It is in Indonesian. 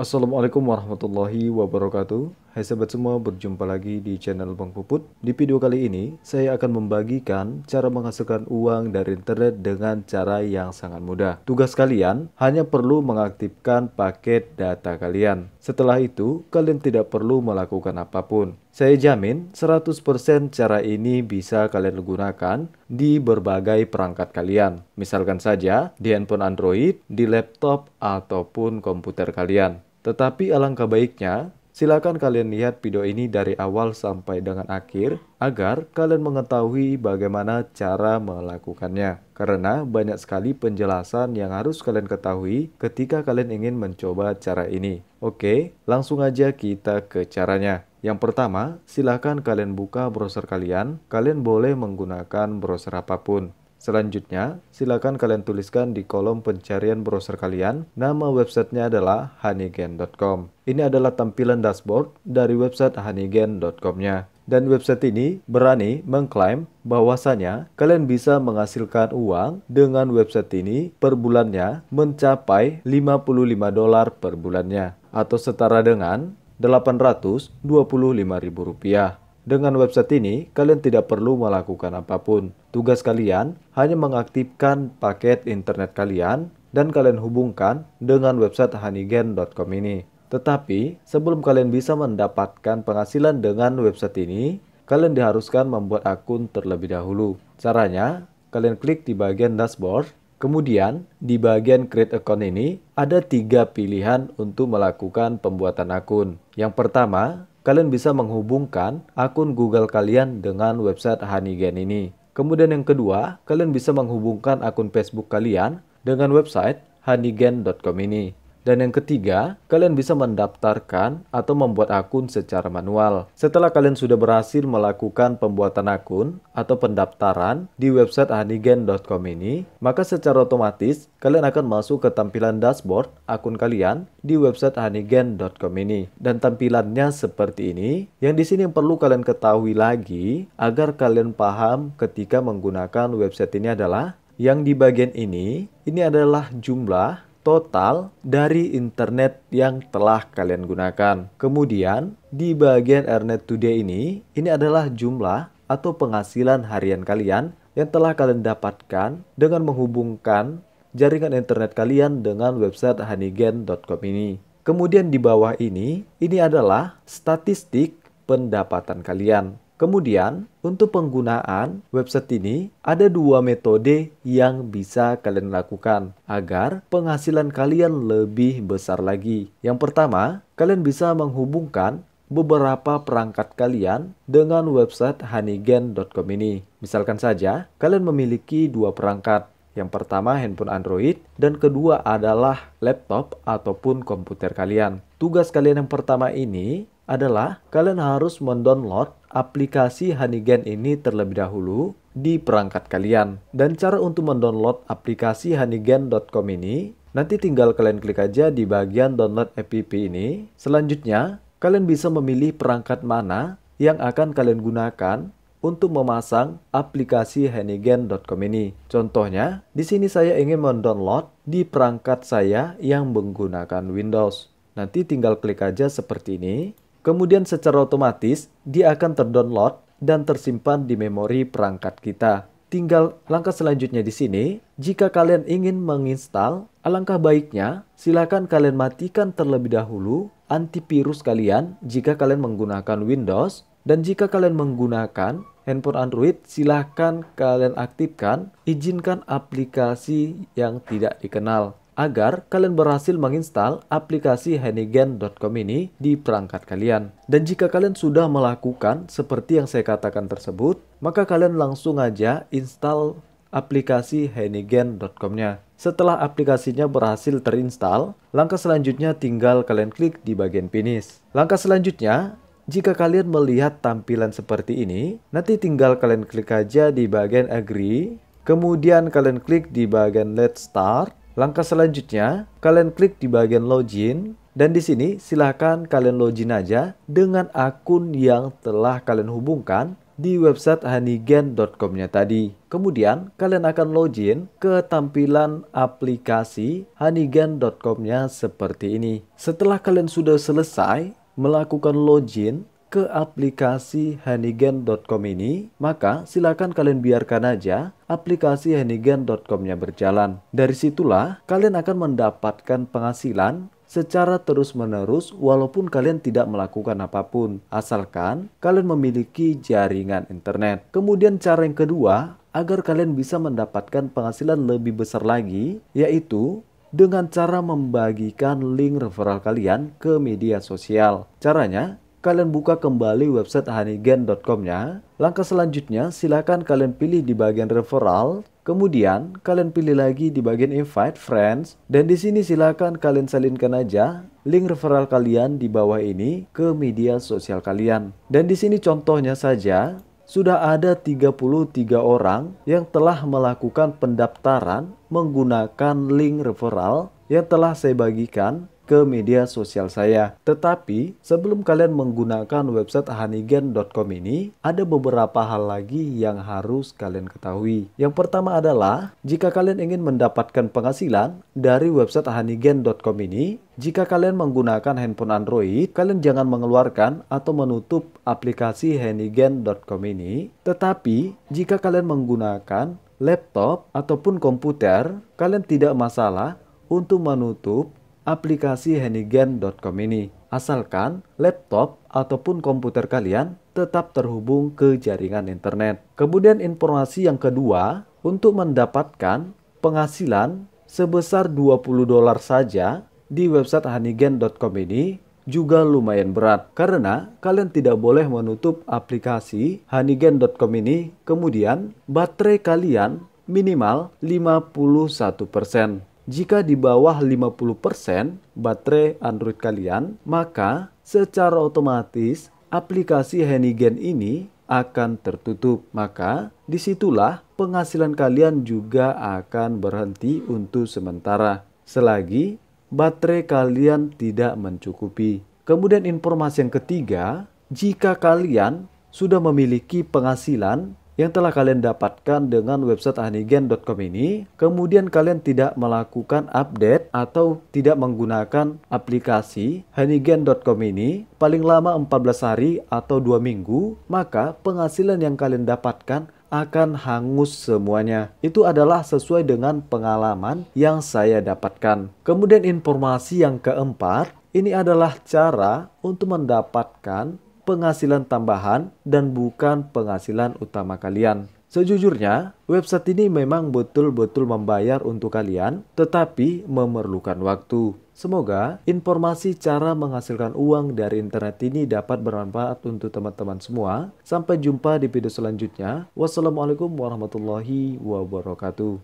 Assalamualaikum warahmatullahi wabarakatuh Hai sahabat semua, berjumpa lagi di channel Bang Puput Di video kali ini, saya akan membagikan cara menghasilkan uang dari internet dengan cara yang sangat mudah Tugas kalian hanya perlu mengaktifkan paket data kalian Setelah itu, kalian tidak perlu melakukan apapun Saya jamin 100% cara ini bisa kalian gunakan di berbagai perangkat kalian Misalkan saja di handphone Android, di laptop, ataupun komputer kalian tetapi alangkah baiknya, silakan kalian lihat video ini dari awal sampai dengan akhir agar kalian mengetahui bagaimana cara melakukannya. Karena banyak sekali penjelasan yang harus kalian ketahui ketika kalian ingin mencoba cara ini. Oke, langsung aja kita ke caranya. Yang pertama, silakan kalian buka browser kalian. Kalian boleh menggunakan browser apapun. Selanjutnya, silakan kalian tuliskan di kolom pencarian browser kalian. Nama websitenya adalah honeygen.com. Ini adalah tampilan dashboard dari website honeygen.com-nya. Dan website ini berani mengklaim bahwasanya kalian bisa menghasilkan uang dengan website ini per bulannya mencapai 55 dolar per bulannya atau setara dengan 825 ribu rupiah. Dengan website ini, kalian tidak perlu melakukan apapun. Tugas kalian hanya mengaktifkan paket internet kalian dan kalian hubungkan dengan website honeygen.com ini. Tetapi, sebelum kalian bisa mendapatkan penghasilan dengan website ini, kalian diharuskan membuat akun terlebih dahulu. Caranya, kalian klik di bagian dashboard Kemudian, di bagian Create Account ini, ada tiga pilihan untuk melakukan pembuatan akun. Yang pertama, kalian bisa menghubungkan akun Google kalian dengan website Honeygen ini. Kemudian yang kedua, kalian bisa menghubungkan akun Facebook kalian dengan website honeygen.com ini. Dan yang ketiga, kalian bisa mendaftarkan atau membuat akun secara manual. Setelah kalian sudah berhasil melakukan pembuatan akun atau pendaftaran di website anigen.com ini, maka secara otomatis kalian akan masuk ke tampilan dashboard akun kalian di website anigen.com ini. Dan tampilannya seperti ini, yang di sini yang perlu kalian ketahui lagi agar kalian paham ketika menggunakan website ini adalah yang di bagian ini, ini adalah jumlah total dari internet yang telah kalian gunakan. Kemudian, di bagian Internet Today ini, ini adalah jumlah atau penghasilan harian kalian yang telah kalian dapatkan dengan menghubungkan jaringan internet kalian dengan website honeygen.com ini. Kemudian di bawah ini, ini adalah statistik pendapatan kalian. Kemudian, untuk penggunaan website ini, ada dua metode yang bisa kalian lakukan agar penghasilan kalian lebih besar lagi. Yang pertama, kalian bisa menghubungkan beberapa perangkat kalian dengan website honeygen.com ini. Misalkan saja, kalian memiliki dua perangkat. Yang pertama handphone Android dan kedua adalah laptop ataupun komputer kalian. Tugas kalian yang pertama ini adalah kalian harus mendownload aplikasi Honeygen ini terlebih dahulu di perangkat kalian. Dan cara untuk mendownload aplikasi honeygen.com ini, nanti tinggal kalian klik aja di bagian download app ini. Selanjutnya, kalian bisa memilih perangkat mana yang akan kalian gunakan untuk memasang aplikasi honeygen.com ini. Contohnya, di sini saya ingin mendownload di perangkat saya yang menggunakan Windows. Nanti tinggal klik aja seperti ini. Kemudian secara otomatis dia akan terdownload dan tersimpan di memori perangkat kita. Tinggal langkah selanjutnya di sini, jika kalian ingin menginstal, alangkah baiknya silakan kalian matikan terlebih dahulu antivirus kalian jika kalian menggunakan Windows dan jika kalian menggunakan handphone Android, silahkan kalian aktifkan, izinkan aplikasi yang tidak dikenal agar kalian berhasil menginstal aplikasi hennigan.com ini di perangkat kalian. Dan jika kalian sudah melakukan seperti yang saya katakan tersebut, maka kalian langsung aja install aplikasi hennigan.com-nya. Setelah aplikasinya berhasil terinstall, langkah selanjutnya tinggal kalian klik di bagian finish. Langkah selanjutnya, jika kalian melihat tampilan seperti ini, nanti tinggal kalian klik aja di bagian agree, kemudian kalian klik di bagian let's start, Langkah selanjutnya, kalian klik di bagian login dan di sini silahkan kalian login aja dengan akun yang telah kalian hubungkan di website honeygen.com-nya tadi. Kemudian kalian akan login ke tampilan aplikasi honeygen.com-nya seperti ini. Setelah kalian sudah selesai melakukan login ke aplikasi hanigen.com ini, maka silakan kalian biarkan aja aplikasi hanigencom nya berjalan. Dari situlah kalian akan mendapatkan penghasilan secara terus-menerus walaupun kalian tidak melakukan apapun, asalkan kalian memiliki jaringan internet. Kemudian cara yang kedua, agar kalian bisa mendapatkan penghasilan lebih besar lagi, yaitu dengan cara membagikan link referral kalian ke media sosial. Caranya, kalian buka kembali website hanigencom ya. Langkah selanjutnya, silakan kalian pilih di bagian referral, kemudian kalian pilih lagi di bagian invite friends, dan di sini silakan kalian salinkan aja link referral kalian di bawah ini ke media sosial kalian. Dan di sini contohnya saja, sudah ada 33 orang yang telah melakukan pendaftaran menggunakan link referral yang telah saya bagikan ke media sosial saya. Tetapi, sebelum kalian menggunakan website hanigen.com ini, ada beberapa hal lagi yang harus kalian ketahui. Yang pertama adalah, jika kalian ingin mendapatkan penghasilan dari website hanigen.com ini, jika kalian menggunakan handphone Android, kalian jangan mengeluarkan atau menutup aplikasi hanigen.com ini. Tetapi, jika kalian menggunakan laptop ataupun komputer, kalian tidak masalah untuk menutup aplikasi Honeygen.com ini, asalkan laptop ataupun komputer kalian tetap terhubung ke jaringan internet. Kemudian informasi yang kedua, untuk mendapatkan penghasilan sebesar 20 dolar saja di website honeygen.com ini juga lumayan berat karena kalian tidak boleh menutup aplikasi honeygen.com ini kemudian baterai kalian minimal 51%. Jika di bawah 50% baterai Android kalian, maka secara otomatis aplikasi Henigen ini akan tertutup. Maka disitulah penghasilan kalian juga akan berhenti untuk sementara. Selagi baterai kalian tidak mencukupi. Kemudian informasi yang ketiga, jika kalian sudah memiliki penghasilan yang telah kalian dapatkan dengan website hanigen.com ini, kemudian kalian tidak melakukan update atau tidak menggunakan aplikasi hanigen.com ini paling lama 14 hari atau dua minggu, maka penghasilan yang kalian dapatkan akan hangus semuanya. Itu adalah sesuai dengan pengalaman yang saya dapatkan. Kemudian informasi yang keempat, ini adalah cara untuk mendapatkan penghasilan tambahan dan bukan penghasilan utama kalian. Sejujurnya, website ini memang betul-betul membayar untuk kalian, tetapi memerlukan waktu. Semoga informasi cara menghasilkan uang dari internet ini dapat bermanfaat untuk teman-teman semua. Sampai jumpa di video selanjutnya. Wassalamualaikum warahmatullahi wabarakatuh.